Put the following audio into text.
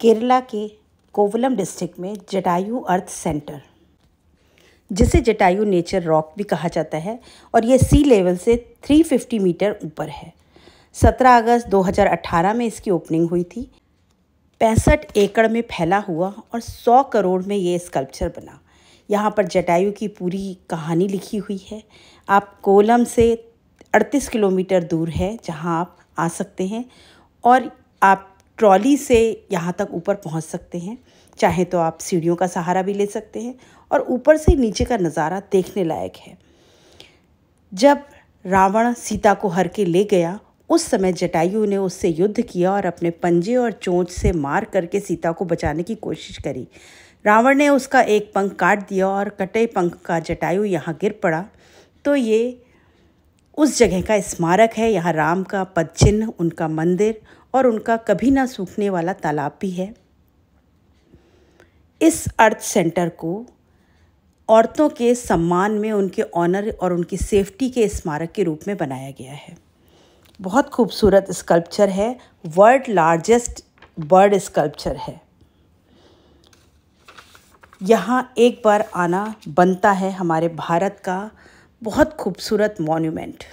केरला के कोवलम डिस्ट्रिक्ट में जटायु अर्थ सेंटर जिसे जटायु नेचर रॉक भी कहा जाता है और यह सी लेवल से 350 मीटर ऊपर है 17 अगस्त 2018 में इसकी ओपनिंग हुई थी पैंसठ एकड़ में फैला हुआ और 100 करोड़ में ये स्कल्पचर बना यहाँ पर जटायु की पूरी कहानी लिखी हुई है आप कोलम से 38 किलोमीटर दूर है जहाँ आप आ सकते हैं और आप ट्रॉली से यहाँ तक ऊपर पहुँच सकते हैं चाहे तो आप सीढ़ियों का सहारा भी ले सकते हैं और ऊपर से नीचे का नज़ारा देखने लायक है जब रावण सीता को हर के ले गया उस समय जटायु ने उससे युद्ध किया और अपने पंजे और चोंच से मार करके सीता को बचाने की कोशिश करी रावण ने उसका एक पंख काट दिया और कटे पंख का जटायु यहाँ गिर पड़ा तो ये उस जगह का स्मारक है यहाँ राम का पदचिन्ह उनका मंदिर और उनका कभी ना सूखने वाला तालाब भी है इस अर्थ सेंटर को औरतों के सम्मान में उनके ऑनर और उनकी सेफ्टी के स्मारक के रूप में बनाया गया है बहुत खूबसूरत स्कल्पचर है वर्ल्ड लार्जेस्ट बर्ड स्कल्पचर है यहाँ एक बार आना बनता है हमारे भारत का बहुत खूबसूरत मॉन्यूमेंट